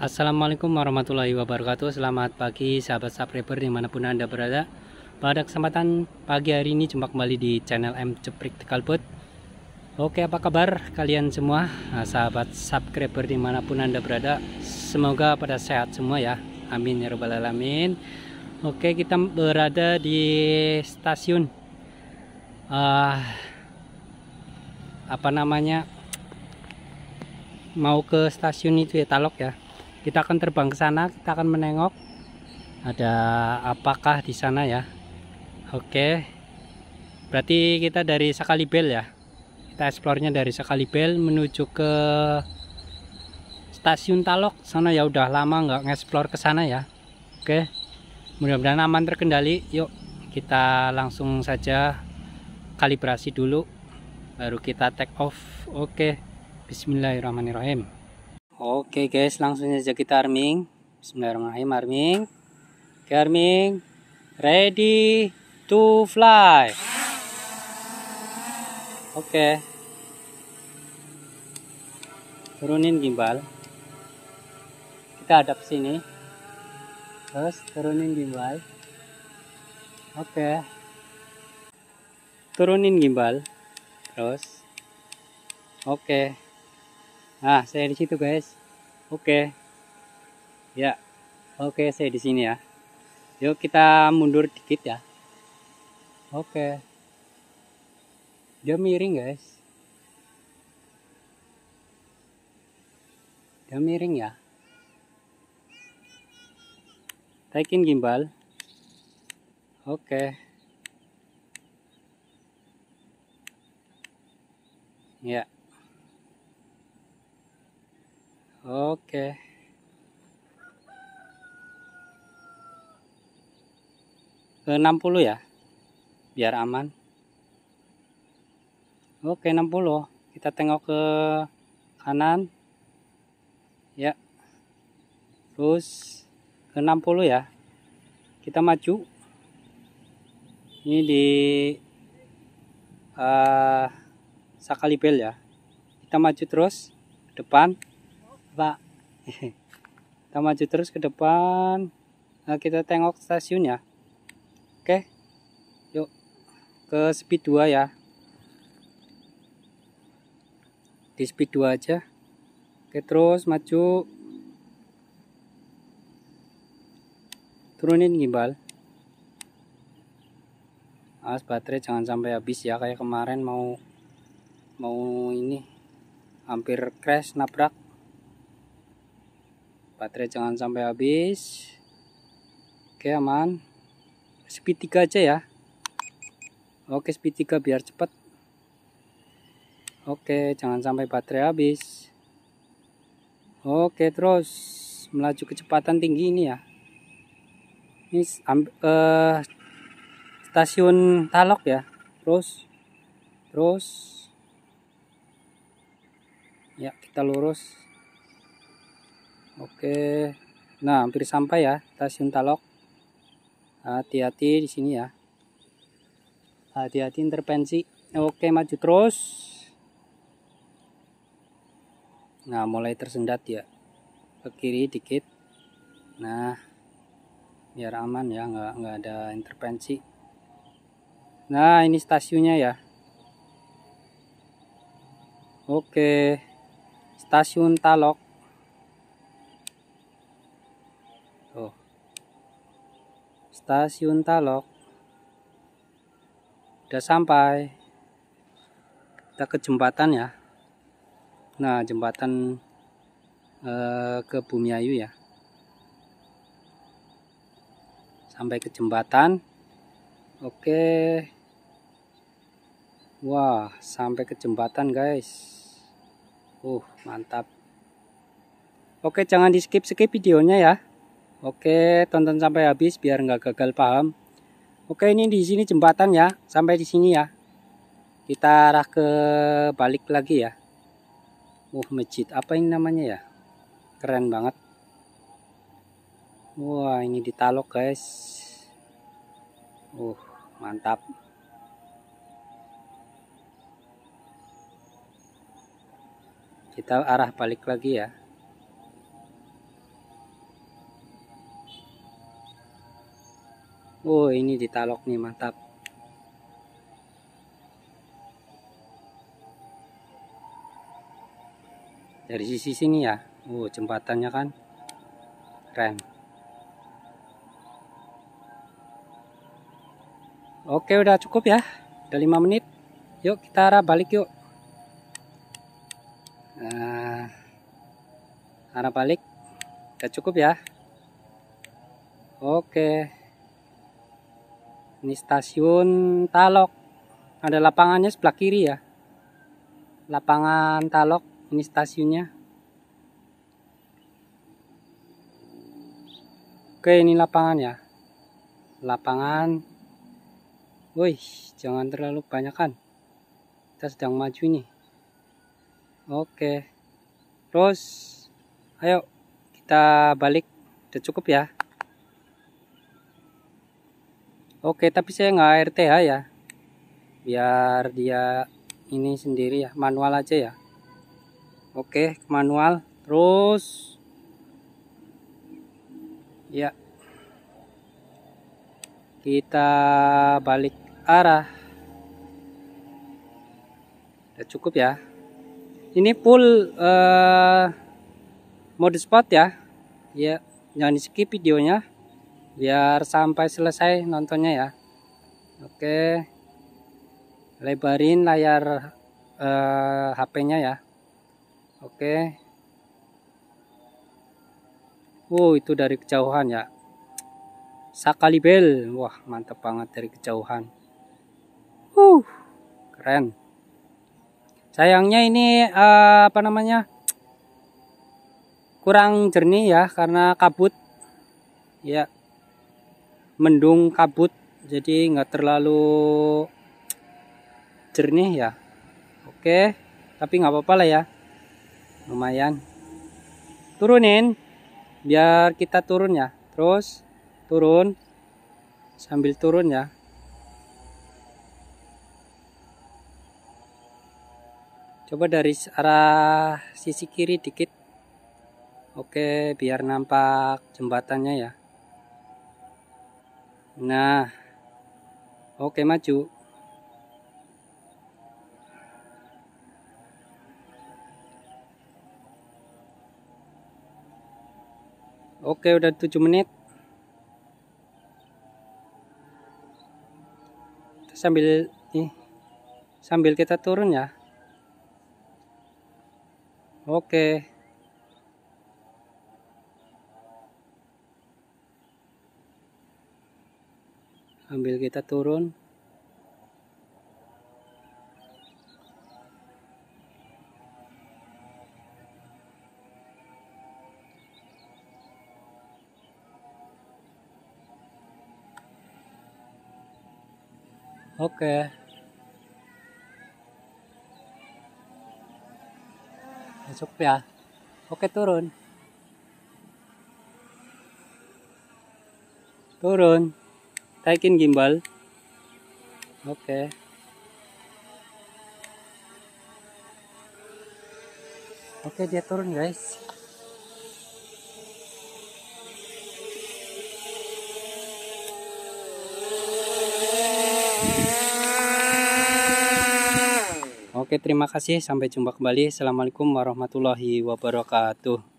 Assalamualaikum warahmatullahi wabarakatuh Selamat pagi sahabat subscriber dimanapun anda berada Pada kesempatan pagi hari ini jumpa kembali di channel M Ceprik Tekalbut Oke apa kabar kalian semua nah, Sahabat subscriber dimanapun anda berada Semoga pada sehat semua ya Amin ya robbal alamin Oke kita berada di stasiun uh, Apa namanya Mau ke stasiun itu ya Talok ya kita akan terbang ke sana kita akan menengok ada apakah di sana ya oke berarti kita dari Sakalibel ya kita eksplornya dari Sakalibel menuju ke stasiun Talok sana ya udah lama nggak ngeksplor ke sana ya oke mudah-mudahan aman terkendali yuk kita langsung saja kalibrasi dulu baru kita take off oke bismillahirrahmanirrahim Oke guys, langsung saja kita arming. Bismillahirrahmanirrahim, arming. Oke arming. Ready to fly. Oke. Turunin gimbal. Kita hadap sini. Terus turunin gimbal. Oke. Turunin gimbal. Terus. Oke. Nah, saya di situ guys. Oke. Ya. Oke, saya di sini ya. Yuk kita mundur dikit ya. Oke. Okay. Dia miring guys. Dia miring ya. Taikin gimbal. Oke. Ya. Yeah. Oke. Okay. 60 ya. Biar aman. Oke, okay, 60. Kita tengok ke kanan. Ya. Terus ke 60 ya. Kita maju. Ini di uh, eh, Sakalipel ya. Kita maju terus ke depan. Pak kita maju terus ke depan nah, kita tengok stasiun ya oke yuk ke speed 2 ya di speed 2 aja oke terus maju turunin gimbal awas baterai jangan sampai habis ya kayak kemarin mau mau ini hampir crash nabrak baterai jangan sampai habis oke aman speed 3 aja ya oke speed 3 biar cepat oke jangan sampai baterai habis oke terus melaju kecepatan tinggi ini ya ini uh, stasiun Talok ya terus terus ya kita lurus Oke. Nah, hampir sampai ya stasiun Talok. Hati-hati di sini ya. Hati-hati intervensi. Oke, maju terus. Nah, mulai tersendat ya. Ke kiri dikit. Nah, biar aman ya, nggak nggak ada intervensi. Nah, ini stasiunnya ya. Oke. Stasiun Talok. stasiun Talok udah sampai kita ke jembatan ya nah jembatan eh, ke Bumiayu ya sampai ke jembatan oke wah sampai ke jembatan guys uh mantap oke jangan di skip skip videonya ya Oke, tonton sampai habis biar nggak gagal paham. Oke, ini di sini jembatan ya, sampai di sini ya. Kita arah ke balik lagi ya. Wah, uh, masjid apa ini namanya ya? Keren banget. Wah, ini di Talok, guys. Uh, mantap. Kita arah balik lagi ya. Oh ini ditalok nih mantap. Dari sisi sini ya. Oh jembatannya kan keren. Oke udah cukup ya. Udah 5 menit. Yuk kita arah balik yuk. Nah, arah balik. Udah cukup ya. Oke. Ini stasiun Talok. Ada lapangannya sebelah kiri ya. Lapangan Talok. Ini stasiunnya. Oke, ini lapangan ya. Lapangan. Woi, jangan terlalu banyak kan. Kita sedang maju nih. Oke. Terus, ayo kita balik. Udah cukup ya. Oke, tapi saya nggak RTH ya. Biar dia ini sendiri ya, manual aja ya. Oke, manual. Terus ya. Kita balik arah. Udah cukup ya. Ini full uh, mode spot ya. Ya, jangan di skip videonya biar sampai selesai nontonnya ya oke lebarin layar eh, HP-nya ya oke wow itu dari kejauhan ya sakalibel wah mantap banget dari kejauhan uh keren sayangnya ini uh, apa namanya kurang jernih ya karena kabut ya mendung kabut jadi nggak terlalu jernih ya oke tapi nggak apa-apa lah ya lumayan turunin biar kita turun ya terus turun sambil turun ya coba dari arah sisi kiri dikit oke biar nampak jembatannya ya Nah. Oke, maju. Oke, udah tujuh menit. Sambil nih sambil kita turun ya. Oke. ambil kita turun Oke. Okay. Masuk ya. Oke, turun. Turun. Taikin gimbal. Oke. Okay. Oke, okay, dia turun, guys. Oke, terima kasih. Sampai jumpa kembali. Assalamualaikum warahmatullahi wabarakatuh.